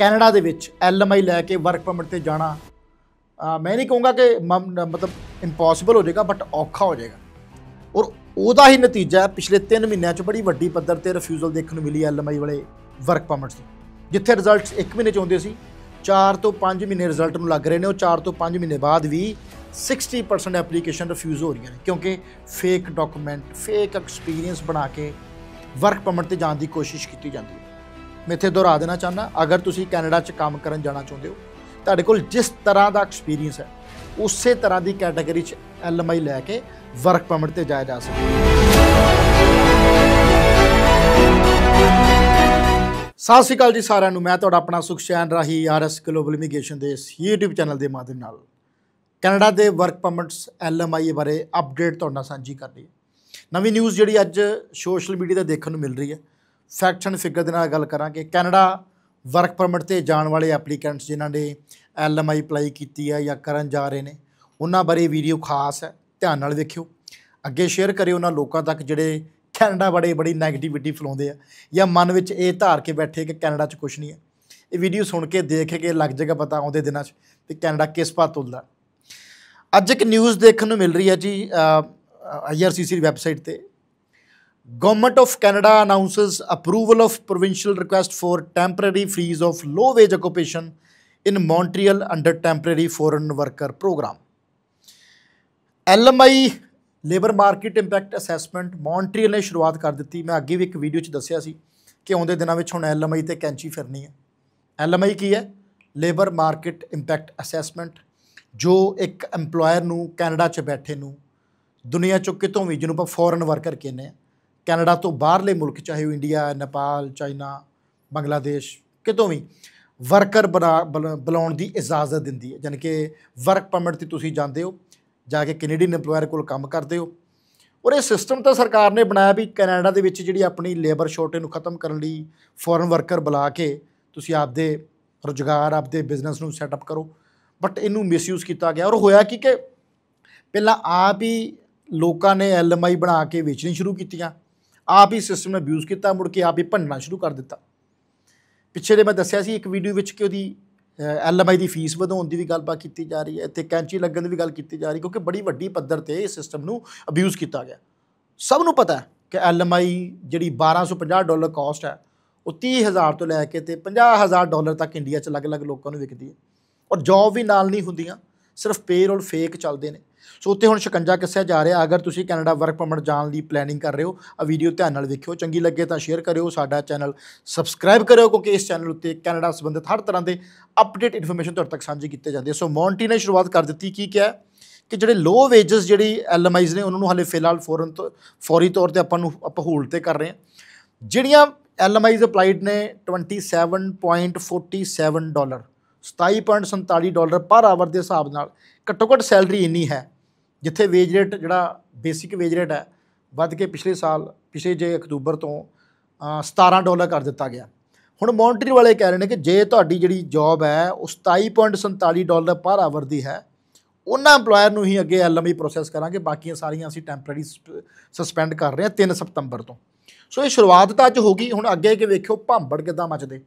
Canada ਦੇ ਵਿੱਚ LMI ਲੈ ਕੇ ਵਰਕ ਪਰਮਿਟ ਤੇ ਜਾਣਾ ਮੈਂ ਨਹੀਂ ਕਹੂੰਗਾ ਕਿ ਮਤਲਬ ਇੰਪੋਸੀਬਲ ਹੋ ਜਾਏਗਾ ਬਟ ਔਖਾ ਹੋ ਜਾਏਗਾ ਔਰ ਉਹਦਾ ਹੀ ਨਤੀਜਾ ਪਿਛਲੇ 3 ਮਹੀਨਿਆਂ 'ਚ ਬੜੀ ਵੱਡੀ ਪੱਧਰ ਤੇ ਰਿਫਿਊਜ਼ਲ ਦੇਖਣ ਨੂੰ ਮਿਲੀ ਐਲਐਮਆਈ ਵਾਲੇ ਵਰਕ ਪਰਮਿਟਸ ਦੀ ਜਿੱਥੇ ਰਿਜ਼ਲਟਸ 1 ਮਹੀਨੇ 'ਚ ਆਉਂਦੇ ਸੀ 4 ਤੋਂ 5 ਮਹੀਨੇ ਰਿਜ਼ਲਟ ਨੂੰ ਲੱਗ ਰਹੇ ਨੇ ਉਹ 4 ਤੋਂ 5 ਮਹੀਨੇ ਬਾਅਦ ਵੀ 60% ਐਪਲੀਕੇਸ਼ਨ ਰਿਫਿਊਜ਼ ਹੋ ਰਹੀਆਂ ਨੇ ਕਿਉਂਕਿ ਫੇਕ ਡਾਕੂਮੈਂਟ ਫੇਕ ਐਕਸਪੀਰੀਅੰਸ ਬਣਾ ਕੇ ਵਰਕ ਪਰਮਿਟ ਤੇ ਜਾਣ ਦੀ ਕੋਸ਼ਿਸ਼ ਕੀਤੀ ਜਾਂਦੀ ਹੈ ਮੈਂ ਇੱਥੇ ਦੁਹਰਾ ਦੇਣਾ ਚਾਹੁੰਦਾ ਅਗਰ ਤੁਸੀਂ ਕੈਨੇਡਾ 'ਚ ਕੰਮ ਕਰਨ ਜਾਣਾ ਚਾਹੁੰਦੇ ਹੋ ਤੁਹਾਡੇ ਕੋਲ ਜਿਸ ਤਰ੍ਹਾਂ ਦਾ ਐਕਸਪੀਰੀਅੰਸ ਹੈ ਉਸੇ ਤਰ੍ਹਾਂ ਦੀ ਕੈਟਾਗਰੀ 'ਚ ਐਲਐਮਆਈ ਲੈ ਕੇ ਵਰਕ ਪਰਮਿਟ ਤੇ ਜਾਇਆ ਜਾ ਸਕਦਾ ਸਤਿ ਸ਼੍ਰੀ ਅਕਾਲ ਜੀ ਸਾਰਿਆਂ ਨੂੰ ਮੈਂ ਤੁਹਾਡਾ ਆਪਣਾ ਸੁਖਸ਼ੈਨ ਰਾਹੀ ਆਰਐਸ ਗਲੋਬਲ ਇਮੀਗ੍ਰੇਸ਼ਨ ਦੇ YouTube ਚੈਨਲ ਦੇ ਮਾਧਿਅਮ ਨਾਲ ਕੈਨੇਡਾ ਦੇ ਵਰਕ ਪਰਮਿਟਸ ਐਲਐਮਆਈ ਬਾਰੇ ਅਪਡੇਟ ਤੁਹਾਡਾ ਸਾਂਝੀ ਕਰ ਰਹੀ ਨਵੀਂ ਨਿਊਜ਼ ਜਿਹੜੀ ਅੱਜ ਸੋਸ਼ਲ ਮੀਡੀਆ ਤੇ ਦੇਖਣ ਨੂੰ ਮਿਲ ਰਹੀ ਹੈ ਸੈਕਸ਼ਨ ਫਿਗਰ ਦੇ ਨਾਲ ਗੱਲ ਕਰਾਂਗੇ ਕੈਨੇਡਾ ਵਰਕ ਪਰਮਿਟ ਤੇ ਜਾਣ ਵਾਲੇ ਐਪਲੀਕੈਂਟਸ ਜਿਨ੍ਹਾਂ ਨੇ ਐਲਐਮਆਈ ਅਪਲਾਈ ਕੀਤੀ ਹੈ ਜਾਂ ਕਰਨ ਜਾ ਰਹੇ ਨੇ ਉਹਨਾਂ ਬਾਰੇ ਵੀਡੀਓ ਖਾਸ ਹੈ ਧਿਆਨ ਨਾਲ ਦੇਖਿਓ ਅੱਗੇ ਸ਼ੇਅਰ ਕਰਿਓ ਉਹਨਾਂ ਲੋਕਾਂ ਤੱਕ ਜਿਹੜੇ ਕੈਨੇਡਾ ਬੜੇ ਬੜੀ 네ਗੇਟਿਵਿਟੀ ਫਲਾਉਂਦੇ ਆ ਜਾਂ ਮਨ ਵਿੱਚ ਇਹ ਧਾਰ ਕੇ ਬੈਠੇ ਕਿ ਕੈਨੇਡਾ 'ਚ ਕੁਝ ਨਹੀਂ ਹੈ ਇਹ ਵੀਡੀਓ ਸੁਣ ਕੇ ਦੇਖ ਕੇ ਲੱਗ ਜਾਏਗਾ ਪਤਾ ਆਉਂਦੇ ਦਿਨਾਂ 'ਚ ਤੇ ਕੈਨੇਡਾ ਕਿਸ ਪਾਸ ਤੁਲਦਾ ਅੱਜ ਇੱਕ ਨਿਊਜ਼ ਦੇਖਣ ਨੂੰ ਮਿਲ ਰਹੀ ਹੈ ਜੀ ਆਈਆਰਸੀਸੀ ਦੀ ਵੈਬਸਾਈਟ ਤੇ Government of Canada announces approval of provincial request for temporary freeze of low wage occupation in Montreal under temporary foreign worker program. LMI labor market impact assessment montreal ne shuruaat kar ditti main agge vi ek video ch dassya si ਕਿ aunde dinan vich hun lmi te kanchi firni hai lmi ki hai labor market impact assessment jo ek EMPLOYER nu canada ch baithe nu duniya ch ਕਿਤੋਂ vi ਜਿਹਨੂੰ ਆਪਾਂ foreign worker ਕਹਿੰਦੇ ਆ Canada ਤੋਂ ਬਾਹਰਲੇ ਮੁਲਕ ਚਾਹੇ ਉਹ ਇੰਡੀਆ ਨੇਪਾਲ ਚਾਈਨਾ ਬੰਗਲਾਦੇਸ਼ ਕਿਤੋਂ ਵੀ ਵਰਕਰ ਬੁਲਾਉਣ ਦੀ ਇਜਾਜ਼ਤ ਦਿੰਦੀ ਹੈ ਜਨਕਿ ਵਰਕ ਪਰਮਿਟ ਤੇ ਤੁਸੀਂ ਜਾਂਦੇ ਹੋ ਜਾ ਕੇ ਕੈਨੇਡੀਅਨ ਏਮਪਲੋਇਰ ਕੋਲ ਕੰਮ ਕਰਦੇ ਹੋ ਔਰ ਇਹ ਸਿਸਟਮ ਤਾਂ ਸਰਕਾਰ ਨੇ ਬਣਾਇਆ ਵੀ ਕੈਨੇਡਾ ਦੇ ਵਿੱਚ ਜਿਹੜੀ ਆਪਣੀ ਲੇਬਰ ਸ਼ੋਰਟੇ ਨੂੰ ਖਤਮ ਕਰਨ ਲਈ ਫੋਰਨ ਵਰਕਰ ਬੁਲਾ ਕੇ ਤੁਸੀਂ ਆਪਦੇ ਰੋਜ਼ਗਾਰ ਆਪਦੇ ਬਿਜ਼ਨਸ ਨੂੰ ਸੈਟਅਪ ਕਰੋ ਬਟ ਇਹਨੂੰ ਮਿਸਯੂਜ਼ ਕੀਤਾ ਗਿਆ ਔਰ ਹੋਇਆ ਕਿ ਕਿ ਪਹਿਲਾਂ ਆਪ ਹੀ ਲੋਕਾਂ ਨੇ ਐਲਐਮਆਈ ਬਣਾ ਕੇ ਵੇਚਣੀ ਸ਼ੁਰੂ ਕੀਤੀਆਂ ਆਪ ਹੀ ਸਿਸਟਮ ਨੂੰ ਅਬਿਊਜ਼ ਕੀਤਾ ਮੁੜ ਕੇ ਆਪ ਹੀ ਭੰਨਣਾ ਸ਼ੁਰੂ ਕਰ ਦਿੱਤਾ ਪਿੱਛੇ ਦੇ ਮੈਂ ਦੱਸਿਆ ਸੀ ਇੱਕ ਵੀਡੀਓ ਵਿੱਚ ਕਿ ਉਹਦੀ ਐਲਐਮਆਈ ਦੀ ਫੀਸ ਵਧਾਉਣ ਦੀ ਵੀ ਗੱਲਬਾਤ ਕੀਤੀ ਜਾ ਰਹੀ ਹੈ ਤੇ ਕੈਂਚੀ ਲੱਗਣ ਦੀ ਵੀ ਗੱਲ ਕੀਤੀ ਜਾ ਰਹੀ ਕਿਉਂਕਿ ਬੜੀ ਵੱਡੀ ਪੱਧਰ ਤੇ ਇਸ ਸਿਸਟਮ ਨੂੰ ਅਬਿਊਜ਼ ਕੀਤਾ ਗਿਆ ਸਭ ਨੂੰ ਪਤਾ ਹੈ ਕਿ ਐਲਐਮਆਈ ਜਿਹੜੀ 1250 ਡਾਲਰ ਕਾਸਟ ਹੈ ਉਹ 30000 ਤੋਂ ਲੈ ਕੇ ਤੇ 50000 ਡਾਲਰ ਤੱਕ ਇੰਡੀਆ 'ਚ ਅਲੱਗ-ਅਲੱਗ ਲੋਕਾਂ ਨੂੰ ਵਿਕਦੀ ਹੈ ਔਰ ਜੌਬ ਵੀ ਨਾਲ ਨਹੀਂ ਹੁੰਦੀਆਂ ਸਿਰਫ ਪੇਰ ਔਰ ਫੇਕ ਚੱਲਦੇ ਨੇ ਸੋ ਉੱਤੇ ਹੁਣ ਸ਼ਿਕੰਜਾ ਕਿੱਸਿਆ ਜਾ ਰਿਹਾ ਅਗਰ ਤੁਸੀਂ ਕੈਨੇਡਾ ਵਰਕ ਪਰਮਿਟ ਜਾਣ ਦੀ ਪਲੈਨਿੰਗ ਕਰ ਰਹੇ ਹੋ ਆ ਵੀਡੀਓ ਧਿਆਨ ਨਾਲ ਵੇਖਿਓ ਚੰਗੀ ਲੱਗੇ ਤਾਂ ਸ਼ੇਅਰ ਕਰਿਓ ਸਾਡਾ ਚੈਨਲ ਸਬਸਕ੍ਰਾਈਬ ਕਰਿਓ ਕਿਉਂਕਿ ਇਸ ਚੈਨਲ ਉੱਤੇ ਕੈਨੇਡਾ ਸੰਬੰਧਿਤ ਹਰ ਤਰ੍ਹਾਂ ਦੇ ਅਪਡੇਟ ਇਨਫੋਰਮੇਸ਼ਨ ਤੁਹਾਡੇ ਤੱਕ ਸਾਂਝੀ ਕੀਤੇ ਜਾਂਦੇ ਸੋ ਮੌਂਟੀ ਨੇ ਸ਼ੁਰੂਆਤ ਕਰ ਦਿੱਤੀ ਕੀ ਕਿਹਾ ਕਿ ਜਿਹੜੇ ਲੋ ਵੇਜਸ ਜਿਹੜੀ ਐਲਐਮਆਈਜ਼ ਨੇ ਉਹਨਾਂ ਨੂੰ ਹਲੇ ਫਿਲਹਾਲ ਫੌਰਨ ਫੌਰੀ ਤੌਰ ਤੇ ਆਪਾਂ ਨੂੰ ਆਪਾਂ ਹੋਲਡ ਤੇ ਕਰ ਰਹੇ ਹਾਂ ਜਿਹੜੀਆਂ ਐਲਐਮਆਈਜ਼ ਅਪਲਾਈਡ ਨੇ 27.47 ਡਾਲਰ 27.47 ਡਾਲਰ ਪਰ ਆਵਰ ਦੇ ਹਿਸਾਬ ਨਾਲ ਘੱਟੋ ਘੱਟ ਸੈਲਰੀ ਇੰਨੀ ਹੈ ਜਿੱਥੇ ਵੇਜ ਰੇਟ ਜਿਹੜਾ ਬੇਸਿਕ ਵੇਜ ਰੇਟ ਹੈ ਵੱਧ ਕੇ ਪਿਛਲੇ ਸਾਲ ਪਿਛਲੇ ਜੇ ਅਕਤੂਬਰ ਤੋਂ 17 ਡਾਲਰ ਕਰ ਦਿੱਤਾ ਗਿਆ ਹੁਣ ਮੌਂਟਰੀ ਵਾਲੇ ਕਹਿ ਰਹੇ ਨੇ ਕਿ ਜੇ ਤੁਹਾਡੀ ਜਿਹੜੀ ਜੌਬ ਹੈ ਉਹ 27.47 ਡਾਲਰ ਪਰ ਆਵਰ ਦੀ ਹੈ ਉਹਨਾਂ EMPLOYER ਨੂੰ ਹੀ ਅੱਗੇ ਐਲਐਮਈ ਪ੍ਰੋਸੈਸ e ਕਰਾਂਗੇ ਬਾਕੀਆਂ ਸਾਰੀਆਂ ਅਸੀਂ ਟੈਂਪਰੇਰੀ ਸਸਪੈਂਡ ਕਰ ਰਹੇ ਹਾਂ 3 ਸਤੰਬਰ ਤੋਂ ਸੋ ਇਹ ਸ਼ੁਰੂਆਤ ਤਾਂ ਅੱਜ ਹੋ ਗਈ ਹੁਣ ਅੱਗੇ ਕਿ ਵੇਖਿਓ ਭੰਬੜ ਕਿਦਾਂ ਮੱਚਦੇ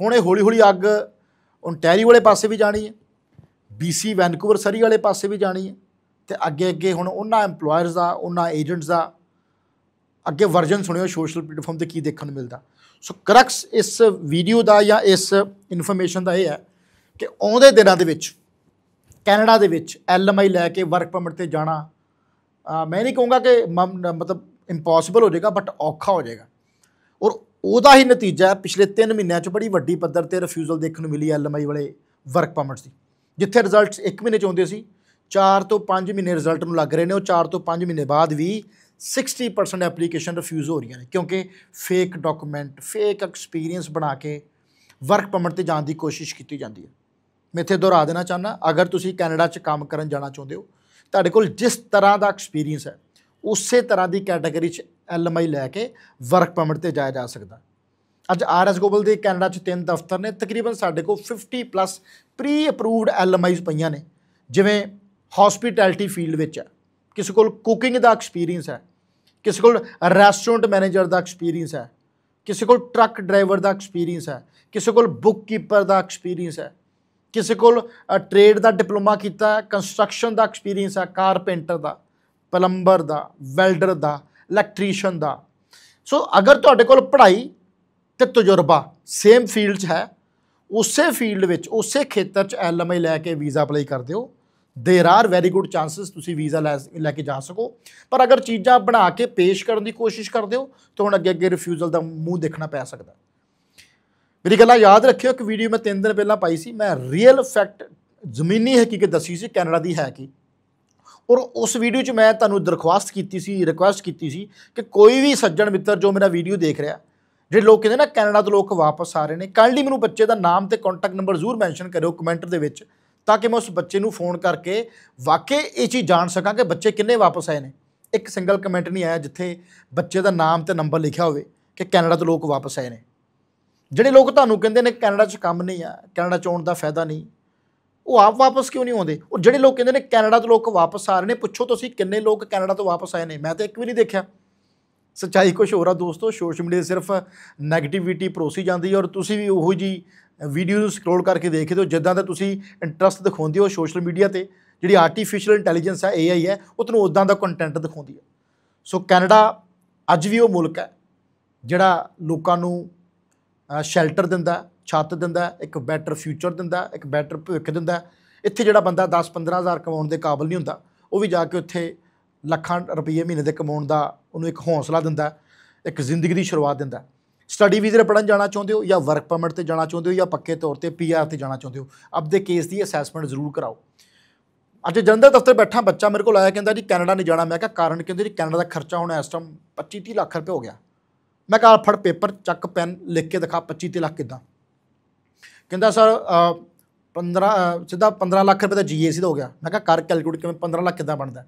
ਹੁਣ ਇਹ ਹੌਲੀ ਹੌਲੀ ਅੱਗ ਓਨਟੈਰੀ ਵਾਲੇ ਪਾਸੇ ਵੀ ਜਾਣੀ ਹੈ BC ਵੈਨਕੂਵਰ ਸਰੀ ਵਾਲੇ ਪਾਸੇ ਵੀ ਜਾਣੀ ਹੈ ਤੇ ਅੱਗੇ ਅੱਗੇ ਹੁਣ ਉਹਨਾਂ ਏਮਪਲੋਇਰਸ ਦਾ ਉਹਨਾਂ ਏਜੰਟਸ ਦਾ ਅੱਗੇ ਵਰਜਨ ਸੁਣਿਓ ਸੋਸ਼ਲ ਪਲੇਟਫਾਰਮ ਤੇ ਕੀ ਦੇਖਣ ਨੂੰ ਮਿਲਦਾ ਸੋ ਕਰਕਸ ਇਸ ਵੀਡੀਓ ਦਾ ਜਾਂ ਇਸ ਇਨਫੋਰਮੇਸ਼ਨ ਦਾ ਇਹ ਹੈ ਕਿ ਆਉਂਦੇ ਦਿਨਾਂ ਦੇ ਵਿੱਚ ਕੈਨੇਡਾ ਦੇ ਵਿੱਚ ਐਲਐਮਆਈ ਲੈ ਕੇ ਵਰਕ ਪਰਮਿਟ ਤੇ ਜਾਣਾ ਮੈਂ ਨਹੀਂ ਕਹੂੰਗਾ ਕਿ ਮਤਲਬ ਇੰਪੋਸੀਬਲ ਹੋ ਜਾਏਗਾ ਬਟ ਔਖਾ ਹੋ ਜਾਏਗਾ ਔਰ ਉਹਦਾ ਹੀ ਨਤੀਜਾ ਪਿਛਲੇ 3 ਮਹੀਨਿਆਂ 'ਚ ਬੜੀ ਵੱਡੀ ਪੱਧਰ ਤੇ ਰਿਫਿਊਜ਼ਲ ਦੇਖਣ ਨੂੰ ਮਿਲੀ ਐਲਐਮਆਈ ਵਾਲੇ ਵਰਕ ਪਰਮਿਟ ਦੀ ਜਿੱਥੇ ਰਿਜ਼ਲਟਸ 1 ਮਹੀਨੇ 'ਚ ਆਉਂਦੇ ਸੀ 4 ਤੋਂ 5 ਮਹੀਨੇ ਰਿਜ਼ਲਟ ਨੂੰ ਲੱਗ ਰਹੇ ਨੇ ਉਹ 4 ਤੋਂ 5 ਮਹੀਨੇ ਬਾਅਦ ਵੀ 60% ਐਪਲੀਕੇਸ਼ਨ ਰਿਫਿਊਜ਼ ਹੋ ਰਹੀਆਂ ਨੇ ਕਿਉਂਕਿ ਫੇਕ ਡਾਕੂਮੈਂਟ ਫੇਕ ਐਕਸਪੀਰੀਅੰਸ ਬਣਾ ਕੇ ਵਰਕ ਪਰਮਿਟ ਤੇ ਜਾਣ ਦੀ ਕੋਸ਼ਿਸ਼ ਕੀਤੀ ਜਾਂਦੀ ਹੈ ਮੈਂ ਇੱਥੇ ਦੁਹਰਾ ਦੇਣਾ ਚਾਹਨਾ ਅਗਰ ਤੁਸੀਂ ਕੈਨੇਡਾ 'ਚ ਕੰਮ ਕਰਨ ਜਾਣਾ ਚਾਹੁੰਦੇ ਹੋ ਤੁਹਾਡੇ ਕੋਲ ਜਿਸ ਤਰ੍ਹਾਂ ਦਾ ਐਕਸਪੀਰੀਅੰਸ ਹੈ ਉਸੇ ਤਰ੍ਹਾਂ ਦੀ ਕੈਟਾਗਰੀ 'ਚ ਐਲਐਮਆਈ ਲੈ ਕੇ ਵਰਕ ਪਰਮਿਟ ਤੇ ਜਾਇਆ ਜਾ ਸਕਦਾ ਅੱਜ ਆਰਐਸ ਗੋਬਲ ਦੇ ਕੈਨੇਡਾ 'ਚ ਤਿੰਨ ਦਫ਼ਤਰ ਨੇ ਤਕਰੀਬਨ ਸਾਡੇ ਕੋਲ 50 ਪਲੱਸ ਪ੍ਰੀ ਅਪਰੂਵਡ ਐਲਐਮਆਈਜ਼ ਪਈਆਂ ਨੇ ਜਿਵੇਂ ਹਸਪੀਟੈਲਿਟੀ ਫੀਲਡ ਵਿੱਚ ਹੈ ਕਿਸੇ ਕੋਲ ਕੁਕਿੰਗ ਦਾ ਐਕਸਪੀਰੀਅੰਸ ਹੈ ਕਿਸੇ ਕੋਲ ਰੈਸਟੋਰੈਂਟ ਮੈਨੇਜਰ ਦਾ ਐਕਸਪੀਰੀਅੰਸ ਹੈ ਕਿਸੇ ਕੋਲ ਟਰੱਕ ਡਰਾਈਵਰ ਦਾ ਐਕਸਪੀਰੀਅੰਸ ਹੈ ਕਿਸੇ ਕੋਲ ਬੁੱਕ ਕੀਪਰ ਦਾ ਐਕਸਪੀਰੀਅੰਸ ਹੈ ਕਿਸੇ ਕੋਲ ਟ੍ਰੇਡ ਦਾ ਡਿਪਲੋਮਾ ਕੀਤਾ ਹੈ ਕੰਸਟਰਕਸ਼ਨ ਦਾ ਐਕਸਪੀਰੀਅੰਸ ਹੈ ਕਾਰਪੈਂਟਰ ਦਾ ਪਲੰਬਰ ਦਾ ਵੈਲਡਰ ਦਾ ਇਲੈਕਟ੍ਰੀਸ਼ੀਅਨ ਦਾ ਸੋ ਅਗਰ ਤੁਹਾਡੇ ਕੋਲ ਪੜ੍ਹਾਈ ਤੇ ਤਜਰਬਾ ਸੇਮ ਫੀਲਡ 'ਚ ਹੈ ਉਸੇ ਫੀਲਡ ਵਿੱਚ ਉਸੇ ਖੇਤਰ 'ਚ ਐਲਐਮਆਈ ਲੈ ਕੇ ਵੀਜ਼ਾ ਅਪਲਾਈ ਕਰ ਦਿਓ there are very good chances ਤੁਸੀਂ ਵੀਜ਼ਾ ਲੈ ਕੇ ਜਾ ਸਕੋ ਪਰ ਅਗਰ ਚੀਜ਼ਾਂ ਬਣਾ ਕੇ ਪੇਸ਼ ਕਰਨ ਦੀ ਕੋਸ਼ਿਸ਼ ਕਰਦੇ ਹੋ ਤਾਂ ਹੁਣ ਅੱਗੇ ਅੱਗੇ ਰਿਫਿਊਜ਼ਲ ਦਾ ਮੂੰਹ ਦੇਖਣਾ ਪੈ ਸਕਦਾ ਮੇਰੀ ਗੱਲਾਂ ਯਾਦ ਰੱਖਿਓ ਇੱਕ ਵੀਡੀਓ ਮੈਂ 3 ਦਿਨ ਪਹਿਲਾਂ ਪਾਈ ਸੀ ਮੈਂ ਰੀਅਲ ਫੈਕਟ ਜ਼ਮੀਨੀ ਹਕੀਕਤ ਦੱਸੀ ਸੀ ਕੈਨੇਡਾ ਦੀ ਹੈ ਕੀ ਔਰ ਉਸ ਵੀਡੀਓ 'ਚ ਮੈਂ ਤੁਹਾਨੂੰ ਦਰਖਾਸਤ ਕੀਤੀ ਸੀ ਰਿਕੁਐਸਟ ਕੀਤੀ ਸੀ ਕਿ ਕੋਈ ਵੀ ਸੱਜਣ ਮਿੱਤਰ ਜੋ ਮੇਰਾ ਵੀਡੀਓ ਦੇਖ ਰਿਹਾ ਜਿਹੜੇ ਲੋਕ ਕਹਿੰਦੇ ਨਾ ਕੈਨੇਡਾ ਤੋਂ ਲੋਕ ਵਾਪਸ ਆ ਰਹੇ ਨੇ ਕਾਈਂਡਲੀ ਮੈਨੂੰ ਬੱਚੇ ਦਾ ਨਾਮ ਤੇ ਕੰਟੈਕਟ ਨੰਬਰ ਜ਼ਰੂਰ ਮੈਂਸ਼ਨ ਕਰਿਓ ਕਮੈਂਟ ਦੇ ਵਿੱਚ ਤਾਂ ਕਿ ਮੈਂ ਉਸ ਬੱਚੇ ਨੂੰ ਫੋਨ ਕਰਕੇ ਵਾਕਈ ਇਹ ਚੀਜ਼ ਜਾਣ ਸਕਾਂ ਕਿ ਬੱਚੇ ਕਿੰਨੇ ਵਾਪਸ ਆਏ ਨੇ ਇੱਕ ਸਿੰਗਲ ਕਮੈਂਟ ਨਹੀਂ ਆਇਆ ਜਿੱਥੇ ਬੱਚੇ ਦਾ ਨਾਮ ਤੇ ਨੰਬਰ ਲਿਖਿਆ ਹੋਵੇ ਕਿ ਕੈਨੇਡਾ ਤੋਂ ਲੋਕ ਵਾਪਸ ਆਏ ਨੇ ਜਿਹੜੇ ਲੋਕ ਤੁਹਾਨੂੰ ਕਹਿੰਦੇ ਨੇ ਕੈਨੇਡਾ 'ਚ ਕੰਮ ਨਹੀਂ ਆ ਕੈਨੇਡਾ 'ਚ ਆਉਣ ਦਾ ਫਾਇਦਾ ਨਹੀਂ ਉਹ ਆਪ ਵਾਪਸ ਕਿਉਂ ਨਹੀਂ ਆਉਂਦੇ ਉਹ ਜਿਹੜੇ ਲੋਕ ਕਹਿੰਦੇ ਨੇ ਕੈਨੇਡਾ ਤੋਂ ਲੋਕ ਵਾਪਸ ਆ ਰਹੇ ਨੇ ਪੁੱਛੋ ਤੁਸੀਂ ਕਿੰਨੇ ਲੋਕ ਕੈਨੇਡਾ ਤੋਂ ਵਾਪਸ ਆਏ ਨੇ ਮੈਂ ਤਾਂ ਇੱਕ ਵੀ ਨਹੀਂ ਦੇਖਿਆ ਸੱਚਾਈ ਕੁਝ ਹੋਰ ਆ ਦੋਸਤੋ ਸੋਸ਼ਲ ਮੀਡੀਆ ਸਿਰਫ 네ਗੇਟਿਵਿਟੀ ਪਰੋਸੀ ਜਾਂਦੀ ਹੈ ਔਰ ਤੁਸੀਂ ਵੀ ਉਹੋ ਜੀ ਵੀਡੀਓ ਨੂੰ ਸਕਰੋਲ ਕਰਕੇ ਦੇਖਦੇ ਹੋ ਜਿੱਦਾਂ ਦਾ ਤੁਸੀਂ ਇੰਟਰਸਟ ਦਿਖਾਉਂਦੇ ਹੋ ਸੋਸ਼ਲ ਮੀਡੀਆ ਤੇ ਜਿਹੜੀ ਆਰਟੀਫੀਸ਼ੀਅਲ ਇੰਟੈਲੀਜੈਂਸ ਹੈ ਏਆਈ ਹੈ ਉਹ ਤੁਹਾਨੂੰ ਉਦਾਂ ਦਾ ਕੰਟੈਂਟ ਦਿਖਾਉਂਦੀ ਹੈ ਸੋ ਕੈਨੇਡਾ ਅੱਜ ਵੀ ਉਹ ਮੁਲਕ ਹੈ ਜਿਹੜਾ ਲੋਕਾਂ ਨੂੰ ਸ਼ੈਲਟਰ ਦਿੰਦਾ ਛੱਤ ਦਿੰਦਾ ਇੱਕ ਬੈਟਰ ਫਿਊਚਰ ਦਿੰਦਾ ਇੱਕ ਬੈਟਰ ਭਵਿੱਖ ਦਿੰਦਾ ਇੱਥੇ ਜਿਹੜਾ ਬੰਦਾ 10-15000 ਕਮਾਉਣ ਦੇ ਕਾਬਿਲ ਨਹੀਂ ਹੁੰਦਾ ਉਹ ਵੀ ਜਾ ਕੇ ਉੱਥੇ ਲੱਖਾਂ ਰੁਪਏ ਮਹੀਨੇ ਦੇ ਕਮਾਉਣ ਦਾ ਉਹਨੂੰ ਇੱਕ ਹੌਸਲਾ ਦਿੰਦਾ ਇੱਕ ਜ਼ਿੰਦਗੀ ਦੀ ਸ਼ੁਰੂਆਤ ਦਿੰਦਾ ਸਟੱਡੀ ਵੀਜ਼ੇ ਪੜਨ ਜਾਣਾ ਚਾਹੁੰਦੇ ਹੋ ਜਾਂ ਵਰਕ ਪਰਮਿਟ ਤੇ ਜਾਣਾ ਚਾਹੁੰਦੇ ਹੋ ਜਾਂ ਪੱਕੇ ਤੌਰ ਤੇ ਪੀਆਰ ਤੇ ਜਾਣਾ ਚਾਹੁੰਦੇ ਹੋ ਆਪਦੇ ਕੇਸ ਦੀ ਅਸੈਸਮੈਂਟ ਜ਼ਰੂਰ ਕਰਾਓ ਅੱਜ ਜਲੰਧਰ ਦਫ਼ਤਰ ਬੈਠਾ ਬੱਚਾ ਮੇਰੇ ਕੋਲ ਆਇਆ ਕਹਿੰਦਾ ਜੀ ਕੈਨੇਡਾ ਨਹੀਂ ਜਾਣਾ ਮੈਂ ਕਿਹਾ ਕਾਰਨ ਕਹਿੰਦੇ ਜੀ ਕੈਨੇਡਾ ਦਾ ਖਰਚਾ ਹੁਣ ਇਸ ਟਾਈਮ 25 30 ਲੱਖ ਰੁਪਏ ਹੋ ਗਿਆ ਮੈਂ ਕਹਾਂ ਫੜ ਪੇਪਰ ਚੱਕ ਪੈਨ ਲਿਖ ਕੇ ਦਿਖਾ 25 ਤੇ ਲੱਖ ਕਿਦਾਂ ਕਹਿੰਦਾ ਸਰ 15 ਸਿੱਧਾ 15 ਲੱਖ ਰੁਪਏ ਦਾ ਜੀਏਸੀ ਦਾ ਹੋ ਗਿਆ ਮੈਂ ਕਹਾਂ ਕਰ ਕੈਲਕੂਲੇਟ ਕਿਵੇਂ 15 ਲੱਖ ਕਿਦਾਂ ਬਣਦਾ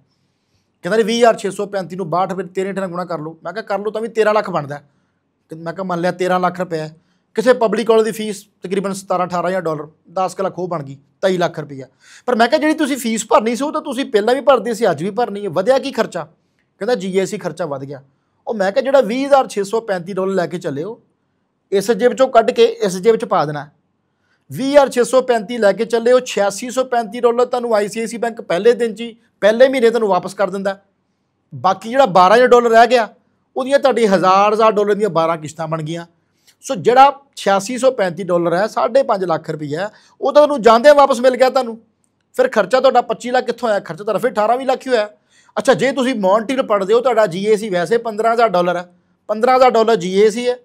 ਕਹਿੰਦਾ 20635 ਨੂੰ 62 ਫਿਰ 13 ਨਾਲ ਗੁਣਾ ਕਰ ਲਓ ਮੈਂ ਕਹਾਂ ਕਰ ਲਓ ਤਾਂ ਵੀ 13 ਲੱਖ ਬਣਦਾ ਮੈਂ ਕਹਾਂ ਮੰਨ ਲਿਆ 13 ਲੱਖ ਰੁਪਏ ਕਿਸੇ ਪਬਲਿਕ ਕਾਲਜ ਦੀ ਫੀਸ ਤਕਰੀਬਨ 17 18000 ਡਾਲਰ 10 ਲੱਖ ਉਹ ਬਣ ਗਈ 23 ਲੱਖ ਰੁਪਈਆ ਪਰ ਮੈਂ ਕਿਹਾ ਜਿਹੜੀ ਤੁਸੀਂ ਫੀਸ ਭਰਨੀ ਸੀ ਉਹ ਤਾਂ ਤੁਸੀਂ ਪਹਿਲਾਂ ਵੀ ਭਰਦੇ ਸੀ ਅੱਜ ਵੀ ਭਰਨੀ ਹੈ ਵਧਿਆ ਕੀ ਖਰਚਾ ਕਹਿੰਦਾ ਜੀਐਸਟੀ ਖਰਚਾ ਵਧ ਗਿਆ ਉਹ ਮੈਂ ਕਿਹਾ ਜਿਹੜਾ 20635 ਡਾਲਰ ਲੈ ਕੇ ਚੱਲੇ ਹੋ ਇਸ ਜੇਬ ਚੋਂ ਕੱਢ ਕੇ ਇਸ ਜੇਬ ਚ ਪਾ ਦੇਣਾ 20635 ਲੈ ਕੇ ਚੱਲੇ ਹੋ 8635 ਡਾਲਰ ਤੁਹਾਨੂੰ ICICI ਬੈਂਕ ਪਹਿਲੇ ਦਿਨ ਜੀ ਪਹਿਲੇ ਮਹੀਨੇ ਤੁਹਾਨੂੰ ਵਾਪਸ ਕਰ ਦਿੰਦਾ ਬਾਕੀ ਜਿਹੜਾ 12000 ਡਾਲਰ ਰਹਿ ਗਿਆ ਉਹਦੀਆਂ ਤੁਹਾਡੀ ਹਜ਼ਾਰ ਹਜ਼ਾਰ ਡਾਲਰ ਦੀਆਂ 12 ਕਿਸ਼ਤਾਂ ਬਣ ਗਈਆਂ ਸੋ ਜਿਹੜਾ 8635 ਡਾਲਰ ਹੈ 5.5 ਲੱਖ ਰੁਪਈਆ ਉਹ ਤਾਂ ਤੁਹਾਨੂੰ ਜਾਂਦੇ ਵਾਪਸ ਮਿਲ ਗਿਆ ਤੁਹਾਨੂੰ ਫਿਰ ਖਰਚਾ ਤੁਹਾਡਾ 25 ਲੱਖ ਕਿੱਥੋਂ ਆਇਆ ਖਰਚਾ ਤਾਂ ਫਿਰ 18 ਵੀ ਲੱਖ ਹੀ ਹੋਇਆ ਅੱਛਾ ਜੇ ਤੁਸੀਂ ਮੌਂਟੀਲ ਪੜਦੇ ਹੋ ਤੁਹਾਡਾ ਜੀਏਸੀ ਵੈਸੇ 15000 ਡਾਲਰ ਹੈ 15000 ਡਾਲਰ ਜੀਏਸੀ ਹੈ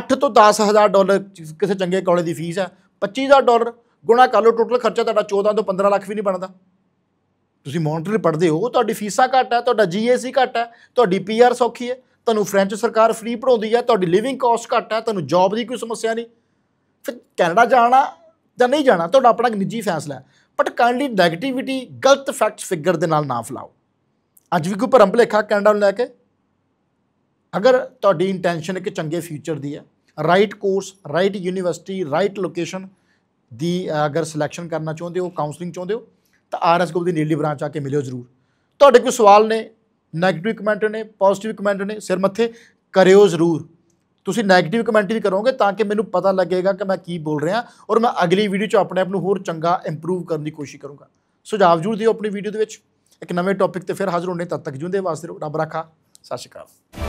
8 ਤੋਂ 10000 ਡਾਲਰ ਕਿਸੇ ਚੰਗੇ ਕਾਲਜ ਦੀ ਫੀਸ ਹੈ 25000 ਡਾਲਰ ਗੁਣਾ ਕਰ ਲਓ ਟੋਟਲ ਖਰਚਾ ਤੁਹਾਡਾ 14 ਤੋਂ 15 ਲੱਖ ਵੀ ਨਹੀਂ ਬਣਦਾ ਤੁਸੀਂ ਮੌਂਟਰੀਅਲ ਪੜਦੇ ਹੋ ਤੁਹਾਡੀ ਫੀਸਾਂ ਘੱਟ ਹੈ ਤੁਹਾਡਾ ਜੀਏਸੀ ਘੱਟ ਹੈ ਤੁਹਾਡੀ ਪੀਆਰ ਸੌਖੀ ਹੈ ਤੁਹਾਨੂੰ ਫ੍ਰੈਂਚ ਸਰਕਾਰ ਫ੍ਰੀ ਪੜਾਉਂਦੀ ਹੈ ਤੁਹਾਡੀ ਲਿਵਿੰਗ ਕਾਸਟ ਘੱਟ ਹੈ ਤੁਹਾਨੂੰ ਜੌਬ ਦੀ ਕੋਈ ਸਮੱਸਿਆ ਨਹੀਂ ਫਿਰ ਕੈਨੇਡਾ ਜਾਣਾ ਜਾਂ ਨਹੀਂ ਜਾਣਾ ਤੁਹਾਡਾ ਆਪਣਾ ਨਿੱਜੀ ਫੈਸਲਾ ਹੈ ਬਟ ਕਾਈਂਡਲੀ 네ਗੇਟਿਵਿਟੀ ਗਲਤ ਫੈਕਟਸ ਫਿਗਰ ਦੇ ਨਾਲ ਨਾ ਫਲਾਓ ਅੱਜ ਵੀ ਕੋਈ ਭਰਮ ਭਲੇਖਾ ਕੈਨੇਡਾ ਨੂੰ ਲੈ ਕੇ ਅਗਰ ਤੁਹਾਡੀ ਇੰਟੈਂਸ਼ਨ ਇੱਕ ਚੰਗੇ ਫਿਊਚਰ ਦੀ ਹੈ right course right university right location ਦੀ ਅਗਰ ਸਿਲੈਕਸ਼ਨ ਕਰਨਾ ਚਾਹੁੰਦੇ ਹੋ ਕਾਉਂਸਲਿੰਗ ਚਾਹੁੰਦੇ ਹੋ ਤਾਂ ਆਰਐਸ ਗੋਬ ਦੀ ਨੀਲੀ ਬ੍ਰਾਂਚ ਆ ਕੇ ਮਿਲਿਓ ਜ਼ਰੂਰ ਤੁਹਾਡੇ ਕੋਈ ਸਵਾਲ ਨੇ ਨੈਗੇਟਿਵ ਕਮੈਂਟ ਨੇ ਪੋਜ਼ਿਟਿਵ ਕਮੈਂਟ ਨੇ ਸਿਰ ਮੱਥੇ ਕਰਿਓ ਜ਼ਰੂਰ ਤੁਸੀਂ ਨੈਗੇਟਿਵ ਕਮੈਂਟ ਵੀ ਕਰੋਗੇ ਤਾਂ ਕਿ ਮੈਨੂੰ ਪਤਾ ਲੱਗੇਗਾ ਕਿ ਮੈਂ ਕੀ ਬੋਲ ਰਿਹਾ ਔਰ ਮੈਂ ਅਗਲੀ ਵੀਡੀਓ 'ਚ ਆਪਣੇ ਆਪ ਨੂੰ ਹੋਰ ਚੰਗਾ ਇੰਪਰੂਵ ਕਰਨ ਦੀ ਕੋਸ਼ਿਸ਼ ਕਰੂੰਗਾ ਸੁਝਾਅ ਜ਼ਰੂਰ ਦਿਓ ਆਪਣੀ ਵੀਡੀਓ ਦੇ ਵਿੱਚ ਇੱਕ ਨਵੇਂ ਟੌਪਿਕ ਤੇ ਫਿਰ ਹਾਜ਼ਰ ਹੋਣੇ ਤਦ ਤੱਕ ਜੁੰਦੇ ਵਾਸਤੇ ਰੱਬ ਰੱਖਾ ਸਤਿ ਸ਼੍ਰੀ ਅਕਾਲ